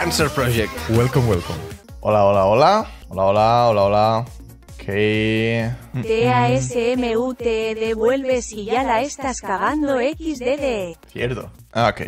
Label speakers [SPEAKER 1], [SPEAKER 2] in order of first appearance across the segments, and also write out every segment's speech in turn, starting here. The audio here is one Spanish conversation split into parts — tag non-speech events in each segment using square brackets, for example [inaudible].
[SPEAKER 1] Answer Project. Welcome, welcome. Hola, hola, hola. Hola, hola, hola, hola. Que.
[SPEAKER 2] te devuelves y ya la estás cagando XDD.
[SPEAKER 1] Cierto. Ok.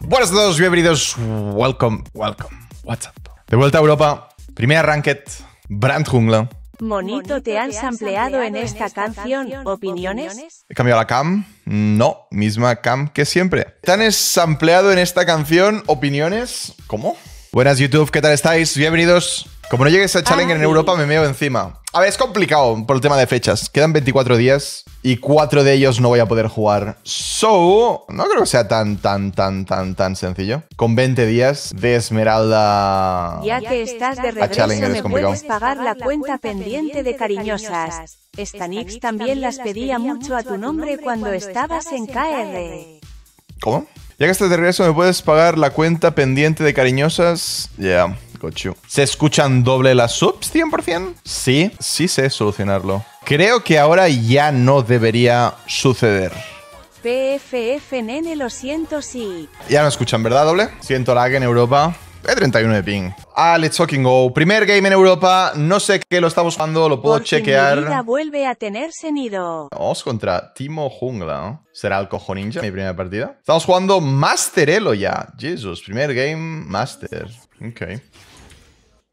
[SPEAKER 1] Buenas a todos, bienvenidos. Welcome, welcome. What's up? De vuelta a Europa. Primera ranked. Brand Jungla.
[SPEAKER 2] Monito, te han sampleado en esta canción. ¿Opiniones?
[SPEAKER 1] ¿He cambiado la cam? No, misma cam que siempre. ¿Te han sampleado en esta canción? ¿Opiniones? ¿Cómo? Buenas YouTube, ¿qué tal estáis? Bienvenidos. Como no llegues a ah, Challenger en Europa, me meo encima. A ver, es complicado por el tema de fechas. Quedan 24 días y cuatro de ellos no voy a poder jugar. So, no creo que sea tan, tan, tan, tan, tan sencillo. Con 20 días de Esmeralda... Ya
[SPEAKER 2] que estás de regreso, me pagar la cuenta pendiente de cariñosas. Stanix también las pedía mucho a tu nombre cuando estabas en
[SPEAKER 1] ¿Cómo? Ya que estás de regreso, ¿me puedes pagar la cuenta pendiente de cariñosas? Ya, yeah, ¿Se escuchan doble las subs 100%? Sí, sí sé solucionarlo. Creo que ahora ya no debería suceder.
[SPEAKER 2] PFF, nene, lo siento, sí.
[SPEAKER 1] Ya no escuchan, ¿verdad, doble? Siento lag en Europa. 31 eh, de ping. Ah, let's fucking go. Primer game en Europa. No sé qué lo estamos jugando, lo puedo chequear. Mi vida
[SPEAKER 2] vuelve a tener
[SPEAKER 1] Vamos contra Timo Jungla, ¿no? ¿Será el cojo ninja mi primera partida? Estamos jugando Master Elo ya. Jesus, primer game Master. Ok.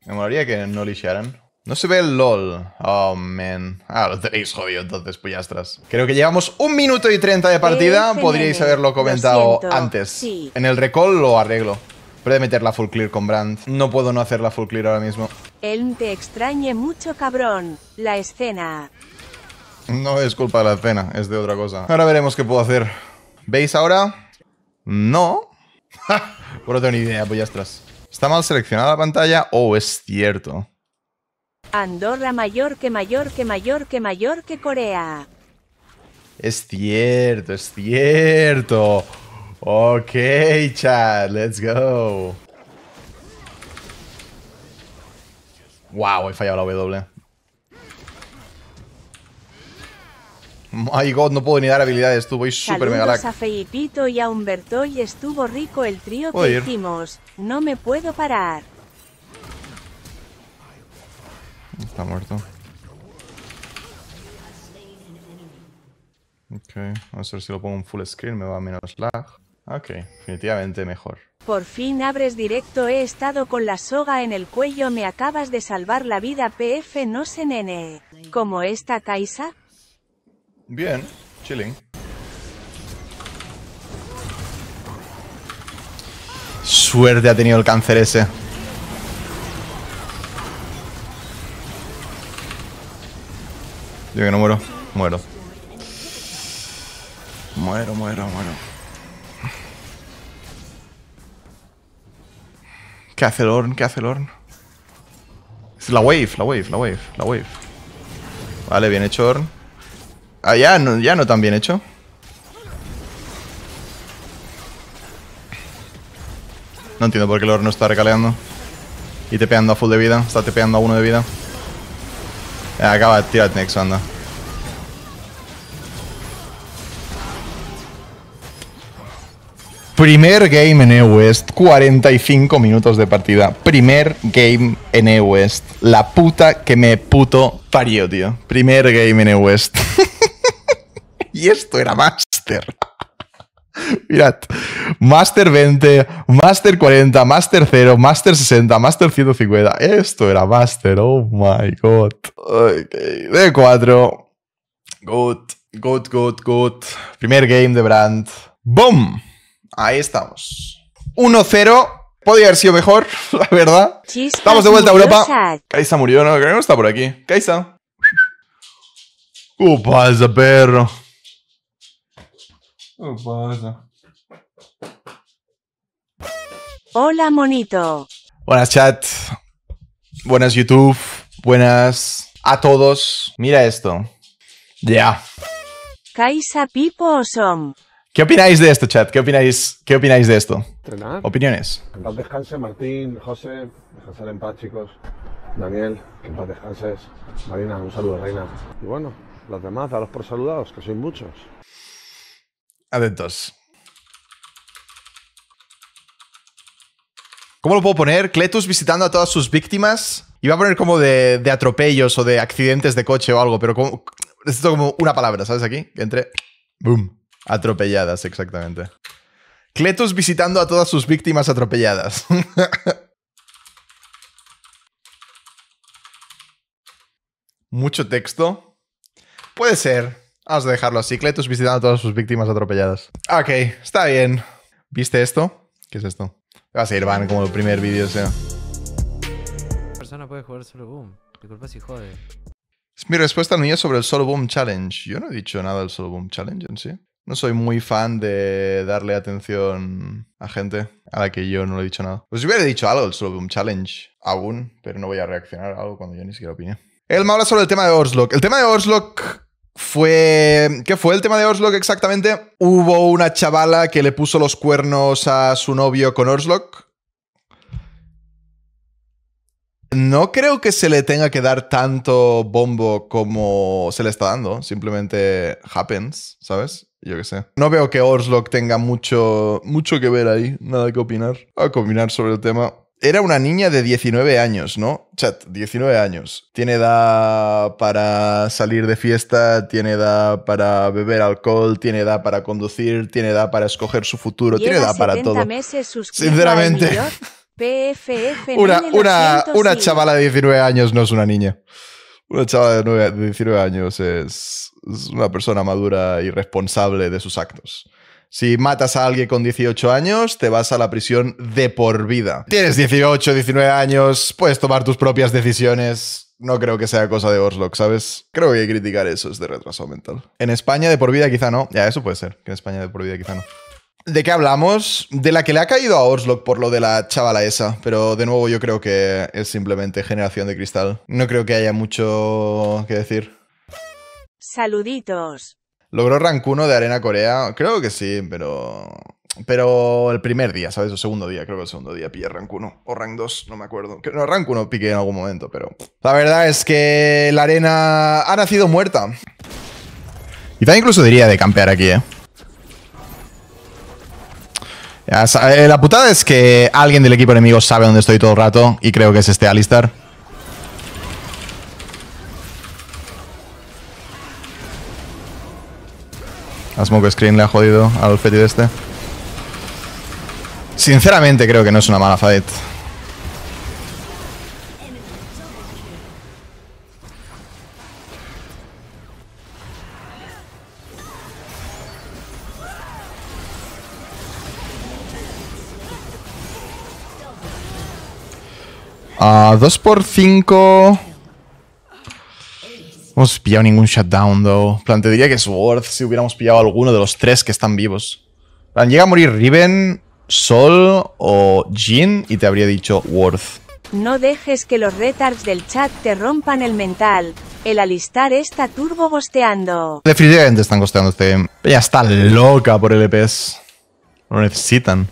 [SPEAKER 1] Me molaría que no lisharan. No se ve el LOL. Oh, man. Ah, lo tenéis jodido entonces, puyastras. Creo que llevamos un minuto y treinta de partida. Podríais haberlo comentado antes. En el recall lo arreglo. Puede de meter la full clear con Brandt. No puedo no hacer la full clear ahora mismo.
[SPEAKER 2] Él te extrañe mucho, cabrón. La escena.
[SPEAKER 1] No es culpa de la escena, es de otra cosa. Ahora veremos qué puedo hacer. ¿Veis ahora? No. [laughs] Por pues tengo ni idea, pues atrás. ¿Está mal seleccionada la pantalla? Oh, es cierto.
[SPEAKER 2] Andorra mayor que mayor que mayor que mayor que Corea.
[SPEAKER 1] Es cierto, es cierto. Ok, chat, let's go. Wow, he fallado la W. My god, no puedo ni dar habilidades, tú voy súper mega a
[SPEAKER 2] y a Humberto y estuvo rico el trío que hicimos. No me puedo parar.
[SPEAKER 1] Está muerto. Ok, a ver si lo pongo en full screen, me va a menos lag. Ok, definitivamente mejor.
[SPEAKER 2] Por fin abres directo, he estado con la soga en el cuello, me acabas de salvar la vida, PF no se nene. ¿Cómo está Kaisa?
[SPEAKER 1] Bien, chilling. Suerte ha tenido el cáncer ese. Yo que no muero, muero. Muero, muero, muero. ¿Qué hace el Horn? ¿Qué hace el Horn? Es la wave, la wave, la wave, la wave. Vale, bien hecho Horn. Ah, ya no, ya tan bien hecho. No entiendo por qué el Horn no está recaleando. Y tepeando a full de vida. Está tepeando a uno de vida. Eh, acaba tirar tirar next, anda. Primer game en E-West, 45 minutos de partida. Primer game en E-West. La puta que me puto parió, tío. Primer game en E-West. [laughs] y esto era Master. [laughs] Mirad, Master 20, Master 40, Master 0, Master 60, Master 150. Esto era Master, oh my god. Okay. D4. Good, good, good, good. Primer game de Brand. ¡Boom! Ahí estamos. 1-0. Podría haber sido mejor, [laughs] la verdad.
[SPEAKER 2] estamos de vuelta a Europa.
[SPEAKER 1] Kaisa murió, ¿no? Creo que no está por aquí. Kaisa. ¿Qué [laughs] pasa, perro? ¿Qué pasa?
[SPEAKER 2] Hola, monito.
[SPEAKER 1] Buenas, chat. Buenas, YouTube. Buenas a todos. Mira esto. Ya.
[SPEAKER 2] Kaisa Pipo Som.
[SPEAKER 1] ¿Qué opináis de esto, chat? ¿Qué opináis, qué opináis de esto? Opiniones. Que paz descanse, Martín, José, descansar en paz, chicos. Daniel, que en paz descanses. Marina, un saludo, reina. Y bueno, los demás, los por saludados, que sois muchos. Atentos. ¿Cómo lo puedo poner? Cletus visitando a todas sus víctimas. Iba a poner como de, atropellos o de accidentes de coche o algo, pero como, necesito como una palabra, ¿sabes? Aquí, que entre. Boom. Atropelladas, exactamente. Cletus visitando a todas sus víctimas atropelladas. [laughs] Mucho texto. Puede ser. Vamos a dejarlo así. Cletus visitando a todas sus víctimas atropelladas. Ok, está bien. ¿Viste esto? ¿Qué es esto? Va a seguir van como el primer vídeo, o sea.
[SPEAKER 2] persona puede jugar solo boom. si jode.
[SPEAKER 1] Es mi respuesta al niño sobre el solo boom challenge. Yo no he dicho nada del solo boom challenge en sí. No soy muy fan de darle atención a gente a la que yo no le he dicho nada. Pues hubiera dicho algo sobre un challenge aún, pero no voy a reaccionar a algo cuando yo ni siquiera opine. Él me habla sobre el tema de Orslock. El tema de Orslock fue... ¿Qué fue el tema de Orslock exactamente? Hubo una chavala que le puso los cuernos a su novio con Orslock no creo que se le tenga que dar tanto bombo como se le está dando. Simplemente happens, ¿sabes? Yo qué sé. No veo que Orslock tenga mucho, mucho que ver ahí, nada que opinar. A combinar sobre el tema. Era una niña de 19 años, ¿no? Chat, 19 años. Tiene edad para salir de fiesta, tiene edad para beber alcohol, tiene edad para conducir, tiene edad para escoger su futuro, tiene edad para todo.
[SPEAKER 2] Sinceramente. [laughs] PFF. Una, una, chavala
[SPEAKER 1] de 19 años no es una niña. Una chavala de, 19 años es, una persona madura y responsable de sus actos. Si matas a alguien con 18 años, te vas a la prisión de por vida. Tienes 18, 19 años, puedes tomar tus propias decisiones. No creo que sea cosa de Orslock, ¿sabes? Creo que criticar eso es de retraso mental. En España de por vida quizá no. Ya, eso puede ser. Que en España de por vida quizá no. ¿De qué hablamos? De la que le ha caído a Orslock por lo de la chavala esa, pero de nuevo yo creo que es simplemente generación de cristal. No creo que haya mucho que decir.
[SPEAKER 2] Saluditos.
[SPEAKER 1] ¿Logró rank 1 de Arena Corea? Creo que sí, pero... Pero el primer día, ¿sabes? O segundo día, creo que el segundo día pillé rank 1 o rank 2, no me acuerdo. No, rank 1 piqué en algún momento, pero... La verdad es que la arena ha nacido muerta. Quizá incluso diría de campear aquí, ¿eh? Eh, la putada es que alguien del equipo enemigo sabe dónde estoy todo el rato y creo que es este Alistar. A Smoke Screen le ha jodido al de este. Sinceramente creo que no es una mala fight. A 2x5... No hemos pillado ningún shutdown, though. Plan, te diría que es worth si hubiéramos pillado alguno de los tres que están vivos. Plan, llega a morir Riven, Sol o Jin y te habría dicho worth.
[SPEAKER 2] No dejes que los retards del chat te rompan el mental. El alistar está turbo gosteando.
[SPEAKER 1] Definitivamente están costeando este. Ella está loca por LPS. Lo necesitan.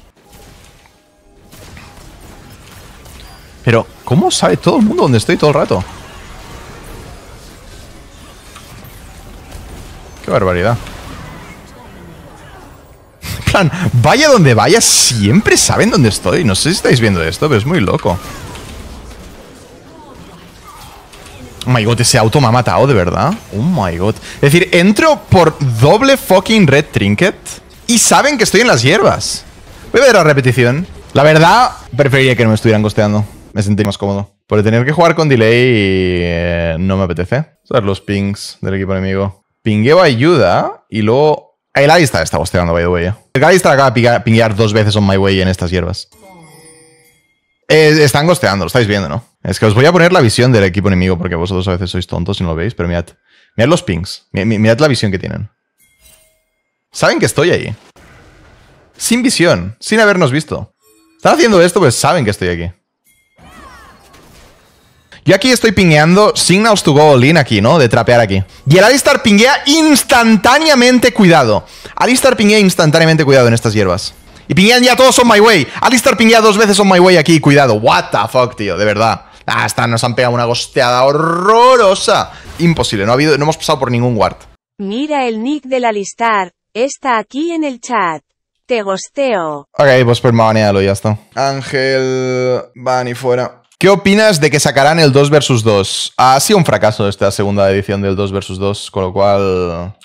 [SPEAKER 1] Pero, ¿Cómo sabe todo el mundo dónde estoy todo el rato? Qué barbaridad. plan, vaya donde vaya, siempre saben dónde estoy. No sé si estáis viendo esto, pero es muy loco. Oh my god, ese auto me ha matado, de verdad. Oh my god. Es decir, entro por doble fucking red trinket y saben que estoy en las hierbas. Voy a ver la repetición. La verdad, preferiría que no me estuvieran costeando me sentí más cómodo. Por tener que jugar con delay eh, no me apetece. ver los pings del equipo enemigo. Pingueo ayuda y luego... El Alistar está bosteando, by the way. Eh. El Alistar acaba de pinguear dos veces on my way en estas hierbas. Eh, están gosteando, lo estáis viendo, ¿no? Es que os voy a poner la visión del equipo enemigo, porque vosotros a veces sois tontos y no lo veis, pero mirad. Mirad los pings. Mirad, mirad la visión que tienen. Saben que estoy ahí. Sin visión, sin habernos visto. Están haciendo esto, pues saben que estoy aquí. Yo aquí estoy pingueando Signals to Go aquí, ¿no? De trapear aquí. Y el Alistar pinguea instantáneamente cuidado. Alistar pinguea instantáneamente cuidado en estas hierbas. Y pinguean ya todos on my way. Alistar pinguea dos veces on my way aquí, cuidado. What the fuck, tío, de verdad. Ah, hasta nos han pegado una gosteada horrorosa. Imposible, no, ha habido, no hemos pasado por ningún ward.
[SPEAKER 2] Mira el nick del Alistar. Está aquí en el chat. Te gosteo.
[SPEAKER 1] Ok, pues permanealo, ya está. Ángel... Van y fuera. ¿Qué opinas de que sacarán el 2 vs 2? Ha sido un fracaso esta segunda edición del 2 vs 2, con lo cual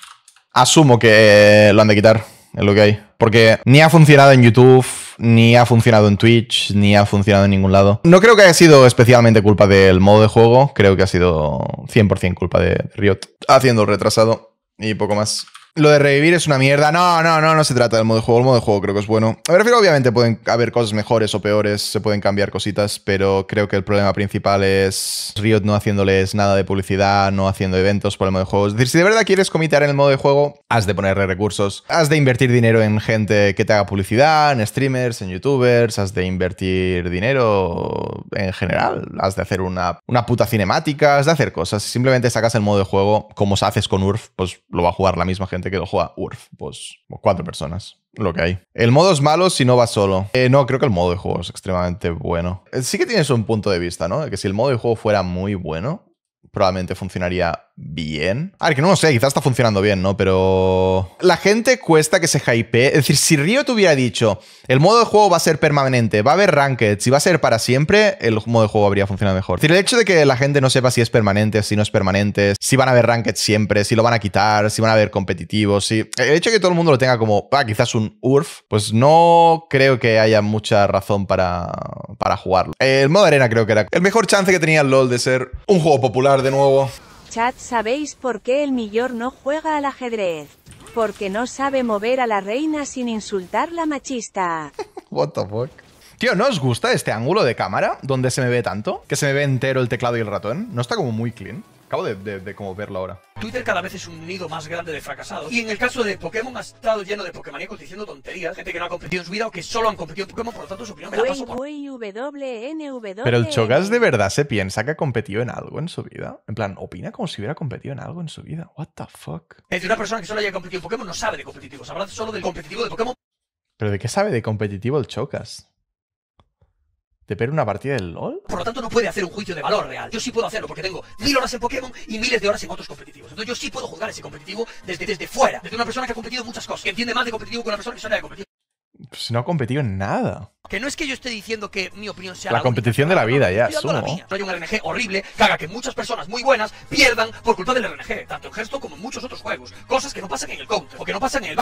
[SPEAKER 1] asumo que lo han de quitar, es lo que hay. Porque ni ha funcionado en YouTube, ni ha funcionado en Twitch, ni ha funcionado en ningún lado. No creo que haya sido especialmente culpa del modo de juego, creo que ha sido 100% culpa de Riot, haciendo el retrasado y poco más. Lo de revivir es una mierda. No, no, no, no se trata del modo de juego. El modo de juego creo que es bueno. Me refiero, obviamente, pueden haber cosas mejores o peores, se pueden cambiar cositas, pero creo que el problema principal es Riot no haciéndoles nada de publicidad, no haciendo eventos por el modo de juego. Es decir, si de verdad quieres comitar en el modo de juego, has de ponerle recursos, has de invertir dinero en gente que te haga publicidad, en streamers, en youtubers, has de invertir dinero en general, has de hacer una, puta cinemática, has de hacer cosas. Si simplemente sacas el modo de juego, como se haces con URF, pues lo va a jugar la misma gente que lo juega URF, pues cuatro personas lo que hay. El modo es malo si no va solo. Eh, no, creo que el modo de juego es extremadamente bueno. Eh, sí que tienes un punto de vista, ¿no? Que si el modo de juego fuera muy bueno, probablemente funcionaría bien. A ver, que no lo sé, quizás está funcionando bien, ¿no? Pero... La gente cuesta que se hype... Es decir, si Río te hubiera dicho, el modo de juego va a ser permanente, va a haber ranked, si va a ser para siempre, el modo de juego habría funcionado mejor. Es decir, el hecho de que la gente no sepa si es permanente, si no es permanente, si van a haber ranked siempre, si lo van a quitar, si van a haber competitivos, si... El hecho de que todo el mundo lo tenga como, ah, quizás un URF, pues no creo que haya mucha razón para, para jugarlo. El modo de arena creo que era el mejor chance que tenía LOL de ser un juego popular nuevo.
[SPEAKER 2] Chat, ¿sabéis por qué el millor no juega al ajedrez? Porque no sabe mover a la reina sin insultar la machista. [laughs]
[SPEAKER 1] What the fuck? Tío, ¿no os gusta este ángulo de cámara donde se me ve tanto? Que se me ve entero el teclado y el ratón. ¿No está como muy clean? Acabo de, como verlo ahora. Twitter cada vez es un nido más grande de fracasados. Y en el caso de Pokémon ha estado
[SPEAKER 2] lleno de Pokémoníacos diciendo
[SPEAKER 1] tonterías. Gente que no ha competido en su vida o que solo han competido en Pokémon, por lo tanto su opinión me la paso
[SPEAKER 2] Pero el Chocas
[SPEAKER 1] de verdad se piensa que ha competido en algo en su vida. En plan, opina como si hubiera competido en algo en su vida. What the fuck?
[SPEAKER 2] Es una persona que solo haya competido en Pokémon no sabe de competitivos.
[SPEAKER 1] Habla solo del competitivo de Pokémon. ¿Pero de qué sabe de competitivo el Chocas? de ver una partida del LOL. Por lo tanto, no puede hacer un juicio de valor real. Yo sí puedo hacerlo porque tengo mil horas en Pokémon y miles de horas en otros competitivos. Entonces, yo sí puedo jugar ese competitivo desde, desde fuera, desde una persona que ha competido en muchas cosas, que entiende más de competitivo que una persona que solo ha competido. Pues no ha competido en nada. Que no es que yo esté diciendo que mi opinión sea la, la competición de la vida, ya, sumo. hay un RNG horrible que haga que muchas personas muy buenas pierdan por culpa del RNG, tanto en gesto como en muchos otros juegos. Cosas que no pasan en el Counter o que no pasan en el...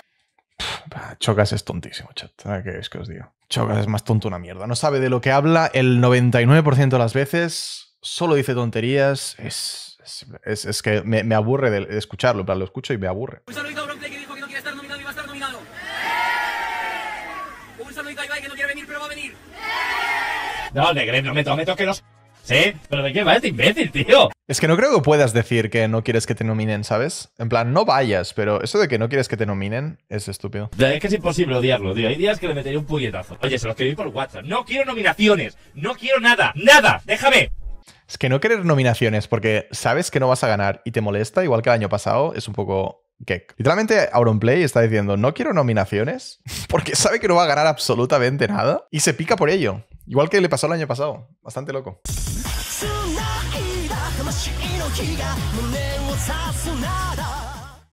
[SPEAKER 1] Chocas es tontísimo, chat. ¿Qué es que os digo? Chocas es más tonto una mierda. No sabe de lo que habla el 99% de las veces. Solo dice tonterías. Es, que me, aburre de, escucharlo. Pero lo escucho y me aburre. Un saludito a Brompley que dijo que no quiere estar nominado y va a estar nominado. ¡Eh! Un saludito a Ibai que no quiere venir pero va a venir. No, me no me tomes que los Sí, pero ¿de qué va este imbécil, tío? Es que no creo que puedas decir que no quieres que te nominen, ¿sabes? En plan, no vayas, pero eso de que no quieres que te nominen es estúpido. Es que es imposible odiarlo, tío. Hay días que le metería un puñetazo. Oye, se lo escribí por WhatsApp. No quiero nominaciones. No quiero nada. Nada. Déjame. Es que no querer nominaciones porque sabes que no vas a ganar y te molesta, igual que el año pasado, es un poco Kek. Literalmente, Auronplay está diciendo, no quiero nominaciones, [laughs] porque sabe que no va a ganar absolutamente nada y se pica por ello. Igual que le pasó el año pasado. Bastante loco.
[SPEAKER 2] が胸を刺すなら